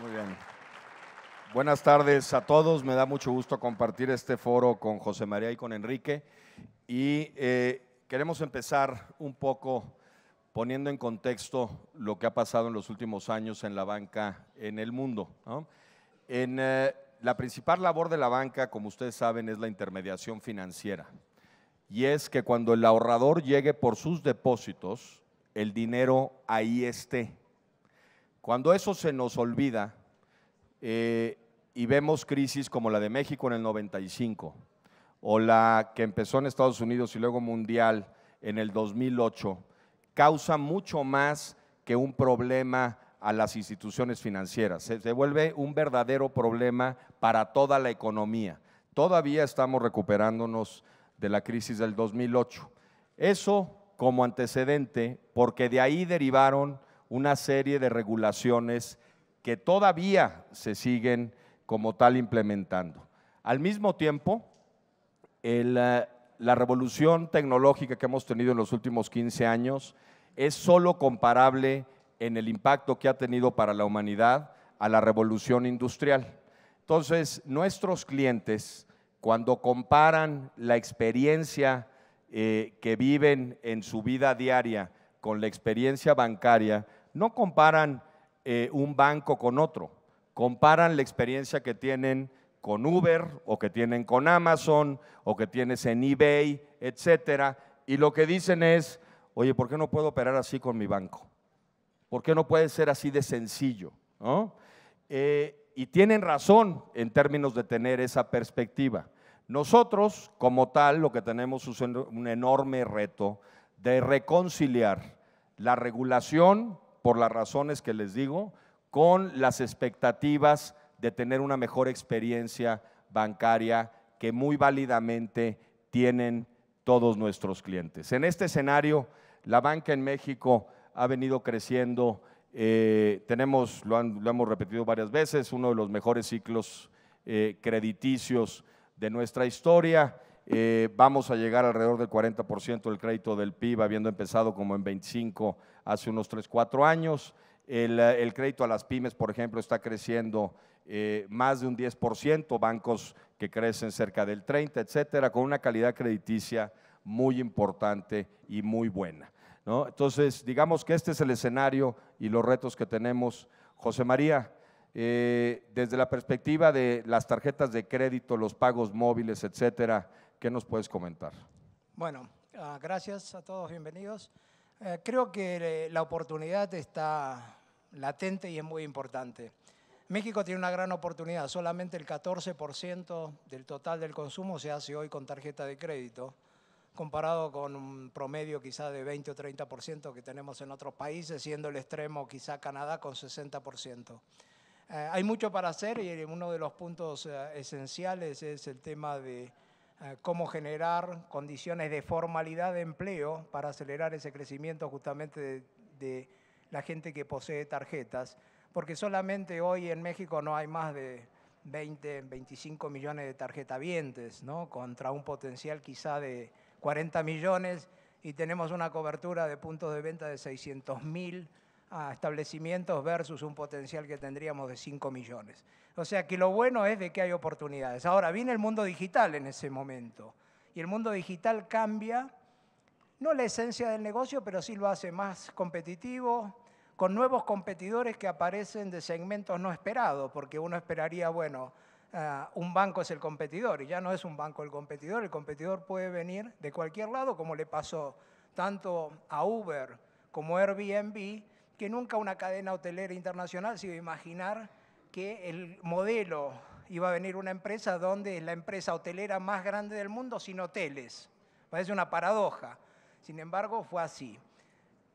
Muy bien. Buenas tardes a todos. Me da mucho gusto compartir este foro con José María y con Enrique. Y eh, queremos empezar un poco poniendo en contexto lo que ha pasado en los últimos años en la banca en el mundo. En, eh, la principal labor de la banca, como ustedes saben, es la intermediación financiera. Y es que cuando el ahorrador llegue por sus depósitos, el dinero ahí esté cuando eso se nos olvida eh, y vemos crisis como la de México en el 95 o la que empezó en Estados Unidos y luego mundial en el 2008, causa mucho más que un problema a las instituciones financieras. Se, se vuelve un verdadero problema para toda la economía. Todavía estamos recuperándonos de la crisis del 2008. Eso como antecedente, porque de ahí derivaron una serie de regulaciones que todavía se siguen como tal implementando. Al mismo tiempo, eh, la revolución tecnológica que hemos tenido en los últimos 15 años es sólo comparable en el impacto que ha tenido para la humanidad a la revolución industrial. Entonces, nuestros clientes, cuando comparan la experiencia eh, que viven en su vida diaria con la experiencia bancaria no comparan eh, un banco con otro, comparan la experiencia que tienen con Uber o que tienen con Amazon o que tienes en eBay, etcétera, y lo que dicen es, oye, ¿por qué no puedo operar así con mi banco? ¿Por qué no puede ser así de sencillo? Eh, y tienen razón en términos de tener esa perspectiva. Nosotros, como tal, lo que tenemos es un enorme reto de reconciliar la regulación, por las razones que les digo, con las expectativas de tener una mejor experiencia bancaria que muy válidamente tienen todos nuestros clientes. En este escenario, la banca en México ha venido creciendo, eh, tenemos, lo, hemos repetido varias veces, uno de los mejores ciclos eh, crediticios de nuestra historia. Eh, vamos a llegar alrededor del 40% del crédito del PIB, habiendo empezado como en 25 hace unos 3, 4 años. Eh, el, crédito a las pymes, por ejemplo, está creciendo eh, más de un 10%, bancos que crecen cerca del 30, etcétera, con una calidad crediticia muy importante y muy buena. Entonces, digamos que este es el escenario y los retos que tenemos. José María, desde la perspectiva de las tarjetas de crédito, los pagos móviles, etcétera, ¿Qué nos puedes comentar? Bueno, ah, gracias a todos, bienvenidos. Eh, creo que eh, la oportunidad está latente y es muy importante. México tiene una gran oportunidad, solamente el 14% del total del consumo se hace hoy con tarjeta de crédito, comparado con un promedio quizá de 20 o 30% que tenemos en otros países, siendo el extremo quizá Canadá con 60%. Eh, hay mucho para hacer y uno de los puntos esenciales es el tema de eh, cómo generar condiciones de formalidad de empleo para acelerar ese crecimiento justamente de, la gente que posee tarjetas, porque solamente hoy en México no hay más de 20, 25 millones de tarjetavientes, ¿no? contra un potencial quizá de 40 millones y tenemos una cobertura de puntos de venta de 600 mil a establecimientos versus un potencial que tendríamos de 5 millones. O sea que lo bueno es de que hay oportunidades. Ahora, viene el mundo digital en ese momento y el mundo digital cambia, no la esencia del negocio, pero sí lo hace más competitivo, con nuevos competidores que aparecen de segmentos no esperados, porque uno esperaría, bueno, eh, un banco es el competidor y ya no es un banco el competidor, el competidor puede venir de cualquier lado, como le pasó tanto a Uber como Airbnb, que nunca una cadena hotelera internacional se iba a imaginar que el modelo iba a venir una empresa donde es la empresa hotelera más grande del mundo sin hoteles. Parece una paradoja. Sin embargo, fue así.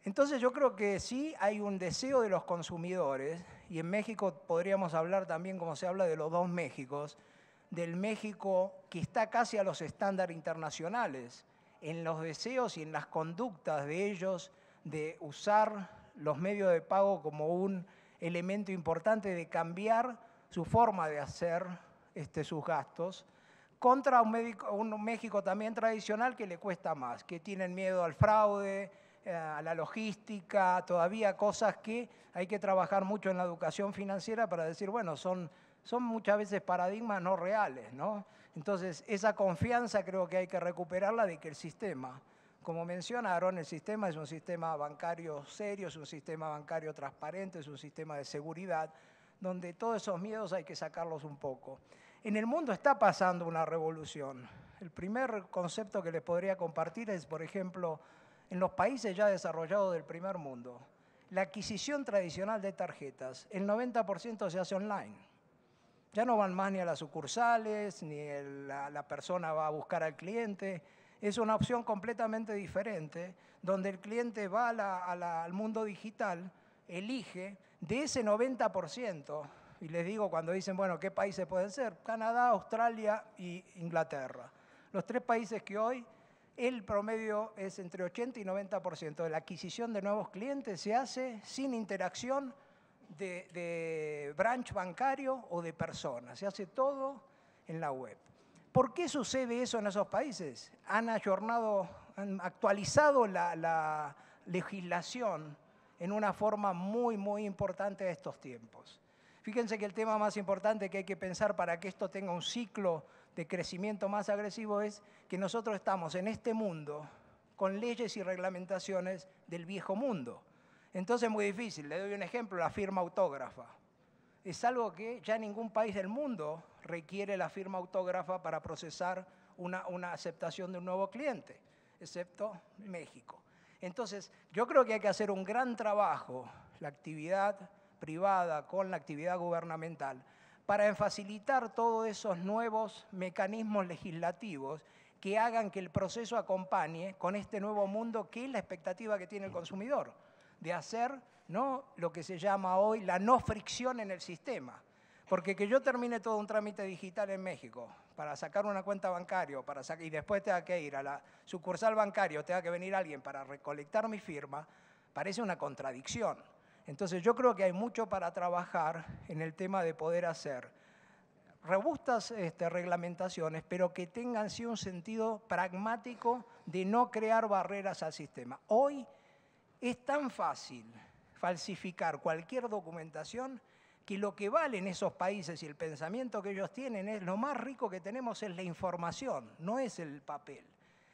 Entonces yo creo que sí hay un deseo de los consumidores, y en México podríamos hablar también, como se habla de los dos Méxicos, del México que está casi a los estándares internacionales, en los deseos y en las conductas de ellos de usar los medios de pago como un elemento importante de cambiar su forma de hacer este, sus gastos, contra un, un, México también tradicional que le cuesta más, que tienen miedo al fraude, eh, a la logística, todavía cosas que hay que trabajar mucho en la educación financiera para decir, bueno, son, son muchas veces paradigmas no reales, ¿no? Entonces, esa confianza creo que hay que recuperarla de que el sistema como mencionaron, el sistema es un sistema bancario serio, es un sistema bancario transparente, es un sistema de seguridad, donde todos esos miedos hay que sacarlos un poco. En el mundo está pasando una revolución. El primer concepto que les podría compartir es, por ejemplo, en los países ya desarrollados del primer mundo, la adquisición tradicional de tarjetas, el 90% se hace online. Ya no van más ni a las sucursales, ni la, la persona va a buscar al cliente es una opción completamente diferente, donde el cliente va al mundo digital, elige de ese 90%, y les digo cuando dicen, bueno, ¿qué países pueden ser? Canadá, Australia e Inglaterra. Los tres países que hoy el promedio es entre 80 y 90% de la adquisición de nuevos clientes se hace sin interacción de, de branch bancario o de personas, se hace todo en la web. ¿Por qué sucede eso en esos países? Han han actualizado la, la legislación en una forma muy, muy importante de estos tiempos. Fíjense que el tema más importante que hay que pensar para que esto tenga un ciclo de crecimiento más agresivo es que nosotros estamos en este mundo con leyes y reglamentaciones del viejo mundo. Entonces es muy difícil. Le doy un ejemplo, la firma autógrafa. Es algo que ya ningún país del mundo requiere la firma autógrafa para procesar una, aceptación de un nuevo cliente, excepto México. Entonces, yo creo que hay que hacer un gran trabajo, la actividad privada con la actividad gubernamental, para facilitar todos esos nuevos mecanismos legislativos que hagan que el proceso acompañe con este nuevo mundo que es la expectativa que tiene el consumidor, de hacer ¿no? lo que se llama hoy la no fricción en el sistema. Porque que yo termine todo un trámite digital en México para sacar una cuenta bancaria para y después tenga que ir a la sucursal bancaria tenga que venir alguien para recolectar mi firma, parece una contradicción. Entonces yo creo que hay mucho para trabajar en el tema de poder hacer robustas este, reglamentaciones, pero que tengan sí un sentido pragmático de no crear barreras al sistema. Hoy es tan fácil falsificar cualquier documentación que lo que valen esos países y el pensamiento que ellos tienen es lo más rico que tenemos es la información, no es el papel.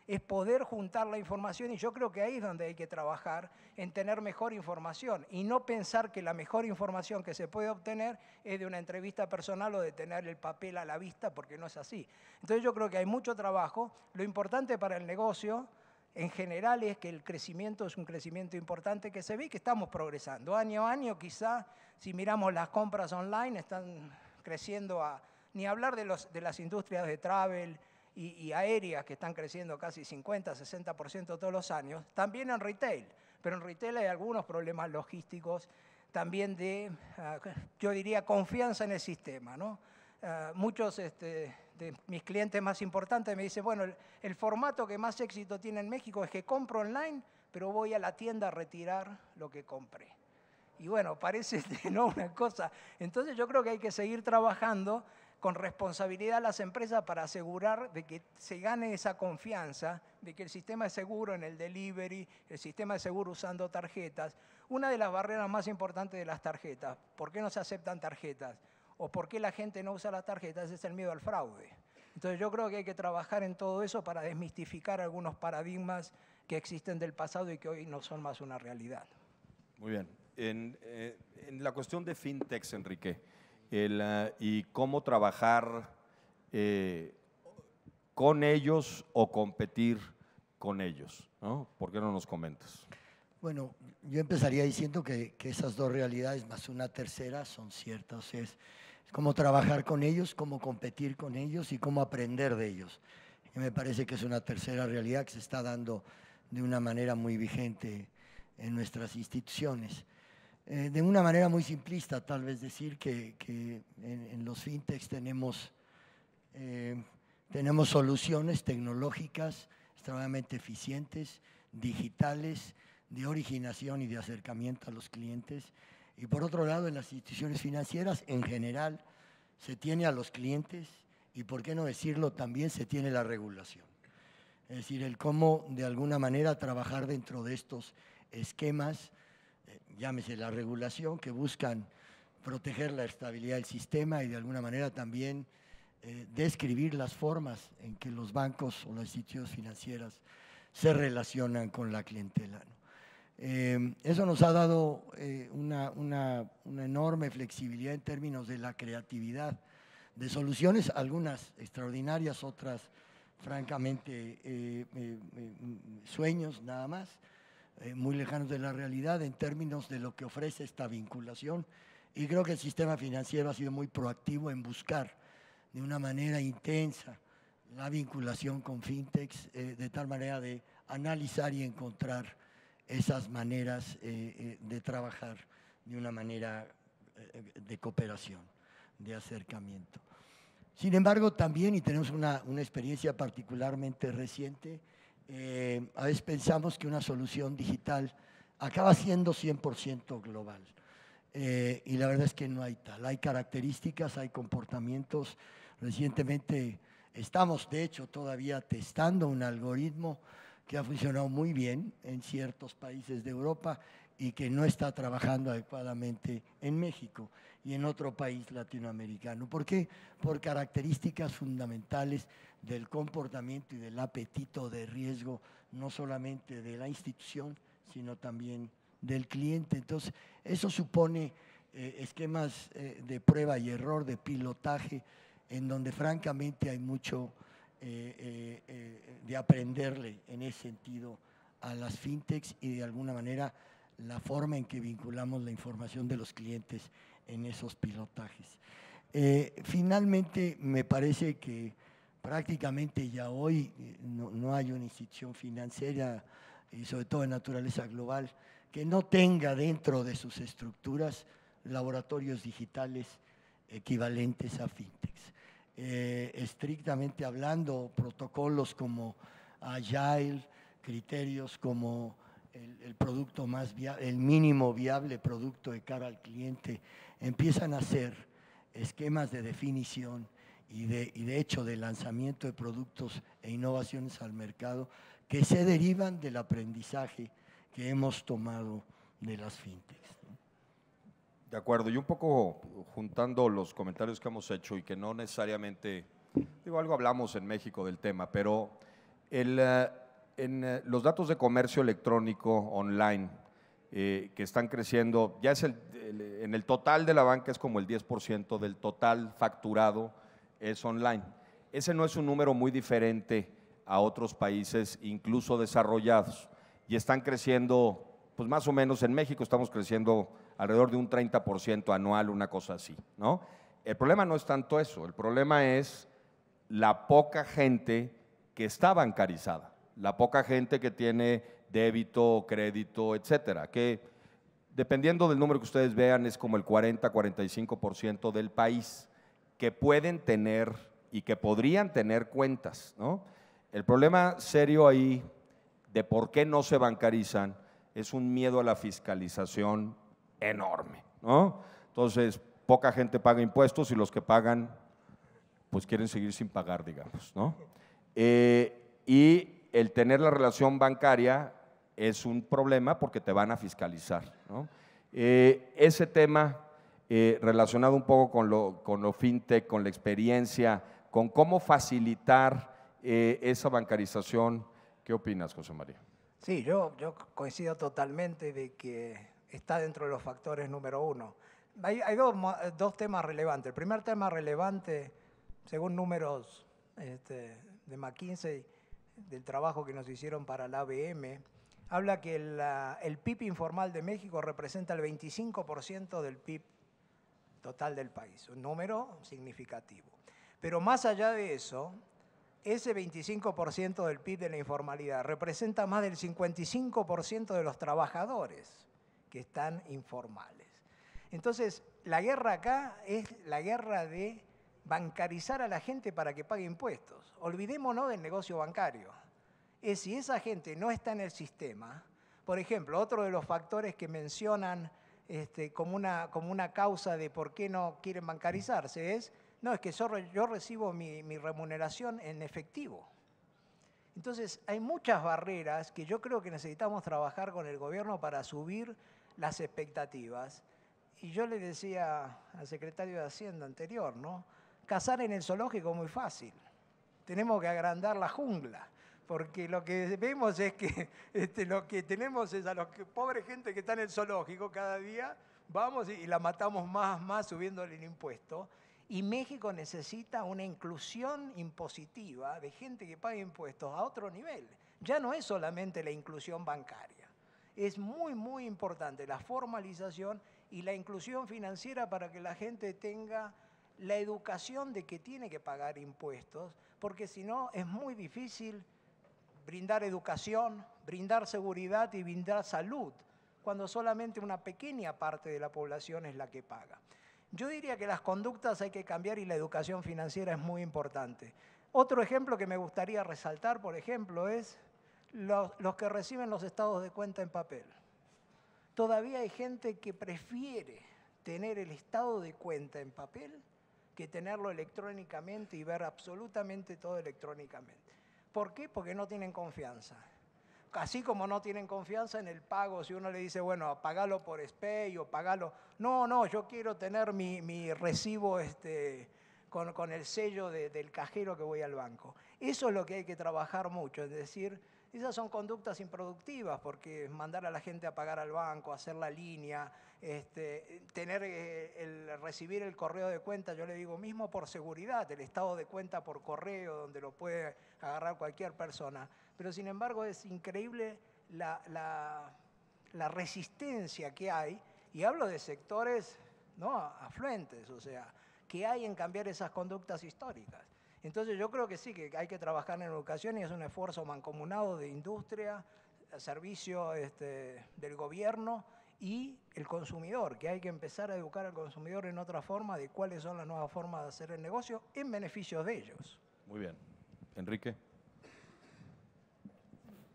Es poder juntar la información y yo creo que ahí es donde hay que trabajar, en tener mejor información y no pensar que la mejor información que se puede obtener es de una entrevista personal o de tener el papel a la vista porque no es así. Entonces yo creo que hay mucho trabajo. Lo importante para el negocio en general es que el crecimiento es un crecimiento importante que se ve que estamos progresando. Año a año quizá, si miramos las compras online, están creciendo a, ni hablar de, las industrias de travel y, aéreas que están creciendo casi 50, 60% todos los años, también en retail. Pero en retail hay algunos problemas logísticos, también de, ah, yo diría, confianza en el sistema. ¿no? Ah, muchos este, de mis clientes más importantes me dice, bueno, el, formato que más éxito tiene en México es que compro online, pero voy a la tienda a retirar lo que compré. Y bueno, parece no una cosa. Entonces yo creo que hay que seguir trabajando con responsabilidad a las empresas para asegurar de que se gane esa confianza, de que el sistema es seguro en el delivery, el sistema es seguro usando tarjetas. Una de las barreras más importantes de las tarjetas, ¿por qué no se aceptan tarjetas? o por qué la gente no usa la tarjeta? es el miedo al fraude. Entonces yo creo que hay que trabajar en todo eso para desmistificar algunos paradigmas que existen del pasado y que hoy no son más una realidad. Muy bien. En, eh, la cuestión de fintech, Enrique, ah, y cómo trabajar eh, con ellos o competir con ellos, ¿no? ¿Por qué no nos comentas? Bueno, yo empezaría diciendo que, esas dos realidades más una tercera son ciertas. Es cómo trabajar con ellos, cómo competir con ellos y cómo aprender de ellos. Y me parece que es una tercera realidad que se está dando de una manera muy vigente en nuestras instituciones. Eh, de una manera muy simplista, tal vez decir que, en, los fintechs tenemos, eh, tenemos soluciones tecnológicas extremadamente eficientes, digitales, de originación y de acercamiento a los clientes, y por otro lado, en las instituciones financieras, en general, se tiene a los clientes y, por qué no decirlo, también se tiene la regulación. Es decir, el cómo de alguna manera trabajar dentro de estos esquemas, eh, llámese la regulación, que buscan proteger la estabilidad del sistema y de alguna manera también eh, describir las formas en que los bancos o las instituciones financieras se relacionan con la clientela. Em, eso nos ha dado eh, una, una, una, enorme flexibilidad en términos de la creatividad de soluciones, algunas extraordinarias, otras francamente eh, eh, mm, sueños nada más, muy lejanos de la realidad en términos de lo que ofrece esta vinculación. Y creo que el sistema financiero ha sido muy proactivo en buscar de una manera intensa la vinculación con fintechs, de tal manera de analizar y encontrar esas maneras eh, eh, de trabajar de una manera eh, de cooperación, de acercamiento. Sin embargo, también, y tenemos una, una experiencia particularmente reciente, a veces pensamos que una solución digital acaba siendo 100% global. y la verdad es que no hay tal. Hay características, hay comportamientos. Recientemente estamos, de hecho, todavía testando un algoritmo que ha funcionado muy bien en ciertos países de Europa y que no está trabajando adecuadamente en México y en otro país latinoamericano. ¿Por qué? Por características fundamentales del comportamiento y del apetito de riesgo, no solamente de la institución, sino también del cliente. Entonces, eso supone eh, esquemas eh, de prueba y error, de pilotaje, en donde francamente hay mucho eh, eh, eh, de aprenderle en ese sentido a las fintechs y de alguna manera la forma en que vinculamos la información de los clientes en esos pilotajes. finalmente, me parece que prácticamente ya hoy no, no, hay una institución financiera, y sobre todo de naturaleza global, que no tenga dentro de sus estructuras laboratorios digitales equivalentes a fintechs. Eh, estrictamente hablando, protocolos como Agile, criterios como el, producto más el mínimo viable producto de cara al cliente, empiezan a ser esquemas de definición y de, y de hecho de lanzamiento de productos e innovaciones al mercado que se derivan del aprendizaje que hemos tomado de las fintechs. De acuerdo, y un poco juntando los comentarios que hemos hecho y que no necesariamente, digo, algo hablamos en México del tema, pero eh, en eh, los datos de comercio electrónico online eh, que están creciendo, ya es el, en el total de la banca es como el 10% del total facturado es online. Ese no es un número muy diferente a otros países, incluso desarrollados, y están creciendo, pues más o menos en México estamos creciendo alrededor de un 30% anual, una cosa así, ¿no? El problema no es tanto eso, el problema es la poca gente que está bancarizada, la poca gente que tiene débito, crédito, etcétera, que dependiendo del número que ustedes vean es como el 40-45% del país que pueden tener y que podrían tener cuentas, ¿no? El problema serio ahí de por qué no se bancarizan es un miedo a la fiscalización enorme, ¿no? Entonces, poca gente paga impuestos y los que pagan, pues quieren seguir sin pagar, digamos, ¿no? Eh, y el tener la relación bancaria es un problema porque te van a fiscalizar, eh, ese tema eh, relacionado un poco con lo, con fintech, con la experiencia, con cómo facilitar esa bancarización, ¿qué opinas, José María? Sí, yo, yo coincido totalmente de que está dentro de los factores número uno. Hay, dos, temas relevantes. El primer tema relevante, según números este, de McKinsey, del trabajo que nos hicieron para la ABM, habla que el, el PIB informal de México representa el 25% del PIB total del país, un número significativo. Pero más allá de eso, ese 25% del PIB de la informalidad representa más del 55% de los trabajadores están informales. Entonces, la guerra acá es la guerra de bancarizar a la gente para que pague impuestos. Olvidémonos del negocio bancario. Es si esa gente no está en el sistema, por ejemplo, otro de los factores que mencionan este, como, una, como una causa de por qué no quieren bancarizarse es, no, es que yo, recibo mi remuneración en efectivo. Entonces, hay muchas barreras que yo creo que necesitamos trabajar con el gobierno para subir las expectativas. Y yo le decía al secretario de Hacienda anterior, ¿no? Cazar en el zoológico es muy fácil. Tenemos que agrandar la jungla, porque lo que vemos es que este, lo que tenemos es a los pobre gente que está en el zoológico cada día, vamos y, la matamos más, más subiéndole el impuesto. Y México necesita una inclusión impositiva de gente que pague impuestos a otro nivel. Ya no es solamente la inclusión bancaria es muy, muy importante la formalización y la inclusión financiera para que la gente tenga la educación de que tiene que pagar impuestos, porque si no es muy difícil brindar educación, brindar seguridad y brindar salud, cuando solamente una pequeña parte de la población es la que paga. Yo diría que las conductas hay que cambiar y la educación financiera es muy importante. Otro ejemplo que me gustaría resaltar, por ejemplo, es los, que reciben los estados de cuenta en papel. Todavía hay gente que prefiere tener el estado de cuenta en papel que tenerlo electrónicamente y ver absolutamente todo electrónicamente. ¿Por qué? Porque no tienen confianza. Así como no tienen confianza en el pago, si uno le dice, bueno, pagalo por SPEI o pagalo. No, no, yo quiero tener mi, recibo este, con, el sello del cajero que voy al banco. Eso es lo que hay que trabajar mucho, es decir, esas son conductas improductivas porque mandar a la gente a pagar al banco, hacer la línea, este, tener eh, el, recibir el correo de cuenta, yo le digo mismo por seguridad, el estado de cuenta por correo donde lo puede agarrar cualquier persona. Pero sin embargo es increíble la, la resistencia que hay, y hablo de sectores ¿no? afluentes, o sea, que hay en cambiar esas conductas históricas. Entonces yo creo que sí, que hay que trabajar en educación y es un esfuerzo mancomunado de industria, servicio este, del gobierno y el consumidor, que hay que empezar a educar al consumidor en otra forma de cuáles son las nuevas formas de hacer el negocio en beneficio de ellos. Muy bien. Enrique.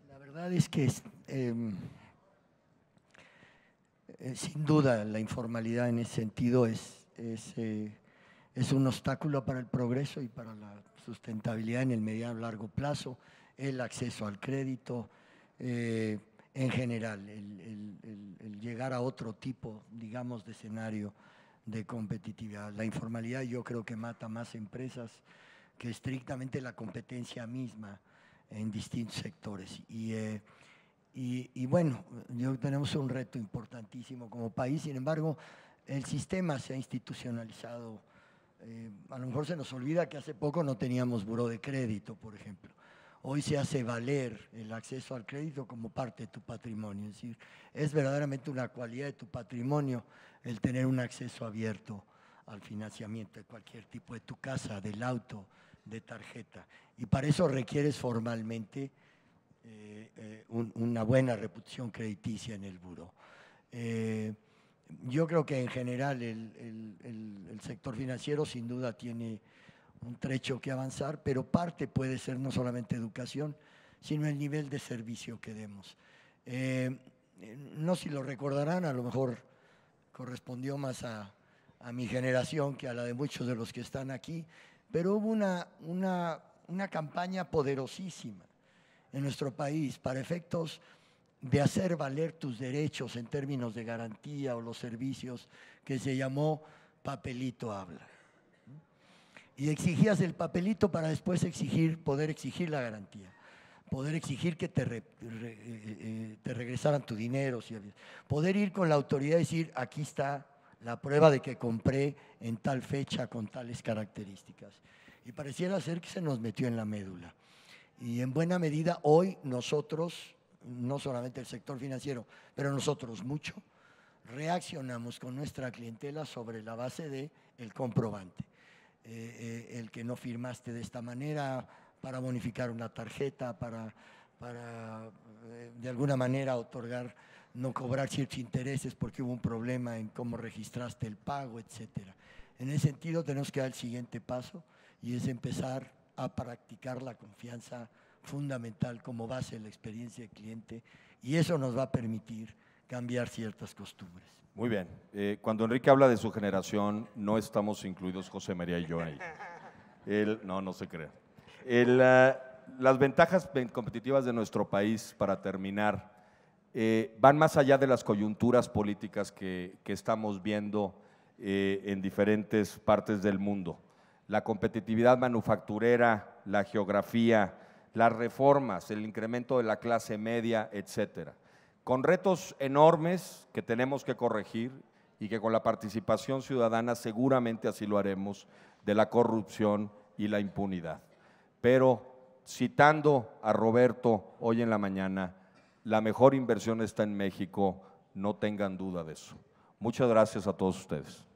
La verdad es que em, eh, sin duda la informalidad en ese sentido es, eh, es un obstáculo para el progreso y para la sustentabilidad en el mediano y largo plazo, el acceso al crédito, eh, en general, el, llegar a otro tipo, digamos, de escenario de competitividad. La informalidad yo creo que mata más empresas que estrictamente la competencia misma en distintos sectores. Y, eh, y, y bueno, yo tenemos un reto importantísimo como país, sin embargo, el sistema se ha institucionalizado eh, a lo mejor se nos olvida que hace poco no teníamos buró de crédito, por ejemplo. Hoy se hace valer el acceso al crédito como parte de tu patrimonio. Es decir, es verdaderamente una cualidad de tu patrimonio el tener un acceso abierto al financiamiento de cualquier tipo, de tu casa, del auto, de tarjeta. Y para eso requieres formalmente eh, eh, una buena reputación crediticia en el buro yo creo que en general el, sector financiero sin duda tiene un trecho que avanzar, pero parte puede ser no solamente educación, sino el nivel de servicio que demos. Eh, no si lo recordarán, a lo mejor correspondió más a, mi generación que a la de muchos de los que están aquí, pero hubo una, una campaña poderosísima en nuestro país para efectos de hacer valer tus derechos en términos de garantía o los servicios que se llamó papelito habla. Y exigías el papelito para después exigir, poder exigir la garantía, poder exigir que te, eh, eh, te regresaran tu dinero, poder ir con la autoridad y decir, aquí está la prueba de que compré en tal fecha con tales características. Y pareciera ser que se nos metió en la médula. Y en buena medida hoy nosotros no solamente el sector financiero, pero nosotros mucho, reaccionamos con nuestra clientela sobre la base de el comprobante. Eh, eh, el que no firmaste de esta manera para bonificar una tarjeta, para, eh, de alguna manera otorgar, no cobrar ciertos intereses porque hubo un problema en cómo registraste el pago, etcétera. En ese sentido tenemos que dar el siguiente paso y es empezar a practicar la confianza fundamental como base de la experiencia del cliente y eso nos va a permitir cambiar ciertas costumbres. Muy bien. Eh, cuando Enrique habla de su generación, no estamos incluidos José María y yo ahí. no, no se crea. Ah, las ventajas competitivas de nuestro país, para terminar, eh, van más allá de las coyunturas políticas que, estamos viendo eh, en diferentes partes del mundo. La competitividad manufacturera, la geografía, las reformas, el incremento de la clase media, etcétera. Con retos enormes que tenemos que corregir y que con la participación ciudadana seguramente así lo haremos de la corrupción y la impunidad. Pero citando a Roberto hoy en la mañana, la mejor inversión está en México, no tengan duda de eso. Muchas gracias a todos ustedes.